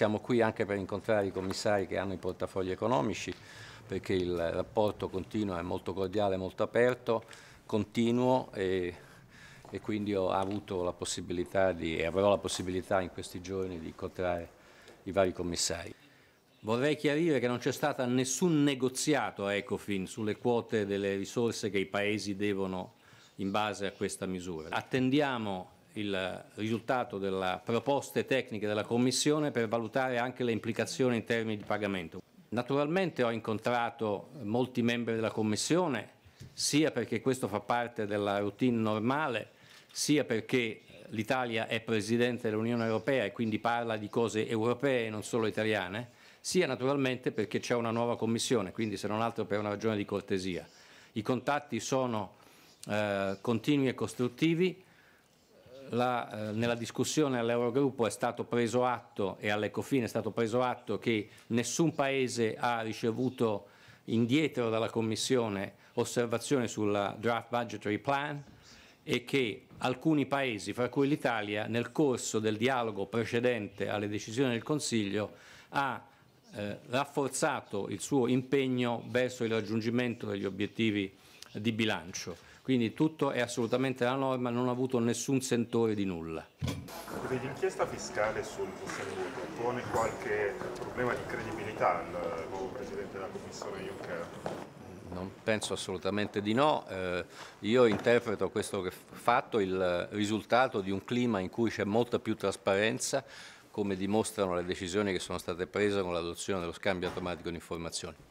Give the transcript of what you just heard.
Siamo qui anche per incontrare i commissari che hanno i portafogli economici perché il rapporto continua è molto cordiale, molto aperto, continuo e, e quindi ho avuto la possibilità di, e avrò la possibilità in questi giorni di incontrare i vari commissari. Vorrei chiarire che non c'è stato nessun negoziato a Ecofin sulle quote delle risorse che i paesi devono in base a questa misura. Attendiamo il risultato delle proposte tecniche della Commissione per valutare anche le implicazioni in termini di pagamento. Naturalmente ho incontrato molti membri della Commissione, sia perché questo fa parte della routine normale, sia perché l'Italia è Presidente dell'Unione Europea e quindi parla di cose europee e non solo italiane, sia naturalmente perché c'è una nuova Commissione, quindi se non altro per una ragione di cortesia. I contatti sono eh, continui e costruttivi, la, eh, nella discussione all'Eurogruppo è stato preso atto e all'Ecofin è stato preso atto che nessun Paese ha ricevuto indietro dalla Commissione osservazioni sul draft budgetary plan e che alcuni Paesi, fra cui l'Italia, nel corso del dialogo precedente alle decisioni del Consiglio, ha eh, rafforzato il suo impegno verso il raggiungimento degli obiettivi di bilancio. Quindi tutto è assolutamente la norma, non ha avuto nessun sentore di nulla. L'inchiesta fiscale sul Lussemburgo pone qualche problema di credibilità al nuovo Presidente della Commissione Juncker? Non penso assolutamente di no. Eh, io interpreto questo fatto il risultato di un clima in cui c'è molta più trasparenza, come dimostrano le decisioni che sono state prese con l'adozione dello scambio automatico di informazioni.